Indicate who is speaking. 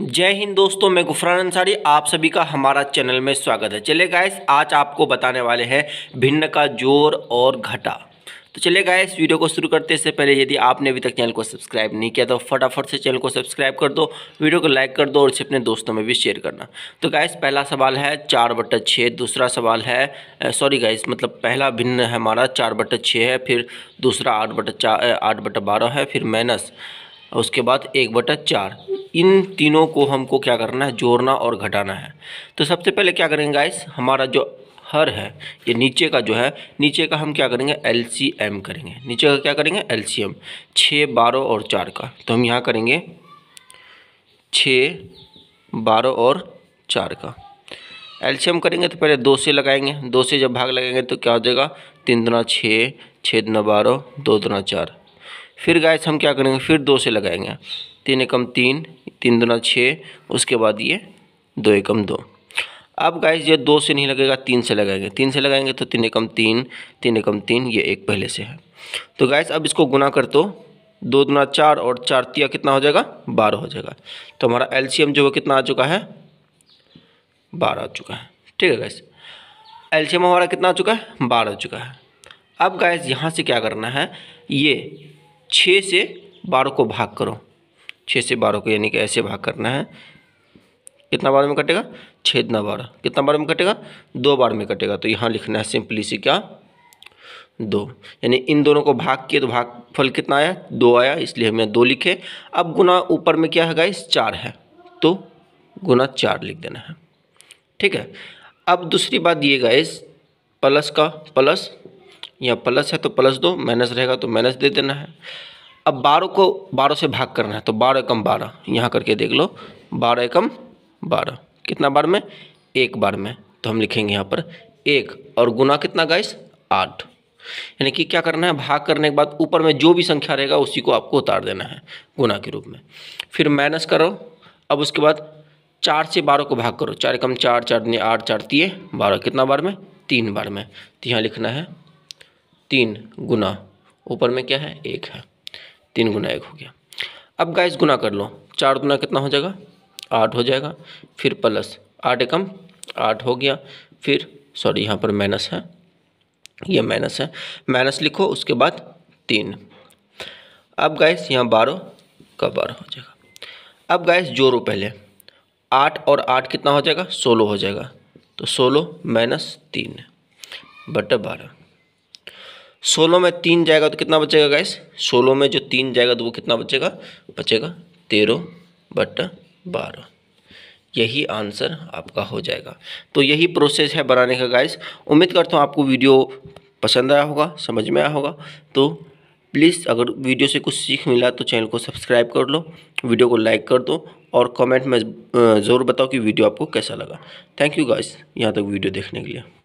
Speaker 1: जय हिंद दोस्तों मैं गुफरान अंसारी आप सभी का हमारा चैनल में स्वागत है चले गाइस आज आपको बताने वाले हैं भिन्न का जोर और घटा तो चले इस वीडियो को शुरू करते से पहले यदि आपने अभी तक चैनल को सब्सक्राइब नहीं किया तो फटाफट से चैनल को सब्सक्राइब कर दो वीडियो को लाइक कर दो और इसे अपने दोस्तों में भी शेयर करना तो गैस पहला सवाल है चार बट्टा छः दूसरा सवाल है सॉरी गाइस मतलब पहला भिन्न है हमारा चार बट्टा छः है फिर दूसरा आठ बट्टा चार आठ बारह है फिर माइनस उसके बाद एक बटा चार इन तीनों को हमको क्या करना है जोड़ना और घटाना है तो सबसे पहले क्या करेंगे गाइस हमारा जो हर है ये नीचे का जो है नीचे का हम क्या करेंगे एल करेंगे नीचे का क्या करेंगे एल सी एम छः बारह और चार का तो हम यहाँ करेंगे छ बारह और चार का एल्शियम करेंगे तो पहले दो से लगाएंगे दो से जब भाग लगाएंगे तो क्या हो जाएगा तीन दुना छः छः दुना बारह दो दुना चार फिर गैस हम क्या करेंगे फिर दो से लगाएंगे तीन एकम तीन तीन दुना छः उसके बाद ये दो एकम दो अब गाइस ये दो से नहीं लगेगा तीन से लगाएंगे तीन से लगाएंगे तो तीन एकम तीन तीन एकम तीन ये एक पहले से है तो गाइस अब इसको गुना कर दो तो दो दुना चार और चार तिया कितना हो जाएगा बारह हो जाएगा तो हमारा एलसीएम जो है कितना आ चुका है बारह आ चुका है ठीक है गैस एल्शियम हमारा कितना आ चुका है बारह आ चुका है अब गैस यहाँ से क्या करना है ये छः से बारह को भाग करो छः से बारह को यानी कि ऐसे भाग करना है कितना बार में कटेगा छेदना बारह कितना बार में कटेगा दो बार में कटेगा तो यहाँ लिखना है सिंपली से क्या दो यानी इन दोनों को भाग किए तो भाग फल कितना आया दो आया इसलिए हमने दो लिखे अब गुना ऊपर में क्या है गाइस चार है तो गुना चार लिख देना है ठीक है अब दूसरी बात ये गाइस प्लस का प्लस यहाँ प्लस है तो प्लस दो माइनस रहेगा तो माइनस दे देना है अब बारह को बारह से भाग करना है तो बारह एकम बारह यहाँ करके देख लो बारह एकम बारह कितना बार में एक बार में तो हम लिखेंगे यहाँ पर एक और गुना कितना गाइस आठ यानी कि क्या करना है भाग करने के बाद ऊपर में जो भी संख्या रहेगा उसी को आपको उतार देना है गुना के रूप में फिर माइनस करो अब उसके बाद चार से बारह को भाग करो चार कम चार चार आठ चार तीय बारह कितना बार में तीन बार में तो यहाँ लिखना है तीन गुना ऊपर में क्या है एक है तीन गुना एक हो गया अब गाइस गुना कर लो चार गुना कितना हो जाएगा आठ हो जाएगा फिर प्लस आठ एकम आठ हो गया फिर सॉरी यहाँ पर माइनस है ये माइनस है माइनस लिखो उसके बाद तीन अब गाइस यहाँ बारह का बारह हो जाएगा अब गाइस जोड़ो पहले आठ और आठ कितना हो जाएगा सोलह हो जाएगा तो सोलह माइनस तीन बटे बारह सोलह में तीन जाएगा तो कितना बचेगा गैस सोलह में जो तीन जाएगा तो वो कितना बचेगा बचेगा तेरह बट्टा बारह यही आंसर आपका हो जाएगा तो यही प्रोसेस है बनाने का गैस उम्मीद करता हूँ आपको वीडियो पसंद आया होगा समझ में आया होगा तो प्लीज़ अगर वीडियो से कुछ सीख मिला तो चैनल को सब्सक्राइब कर लो वीडियो को लाइक कर दो और कमेंट में ज़रूर बताओ कि वीडियो आपको कैसा लगा थैंक यू गाइस यहाँ तक वीडियो देखने के लिए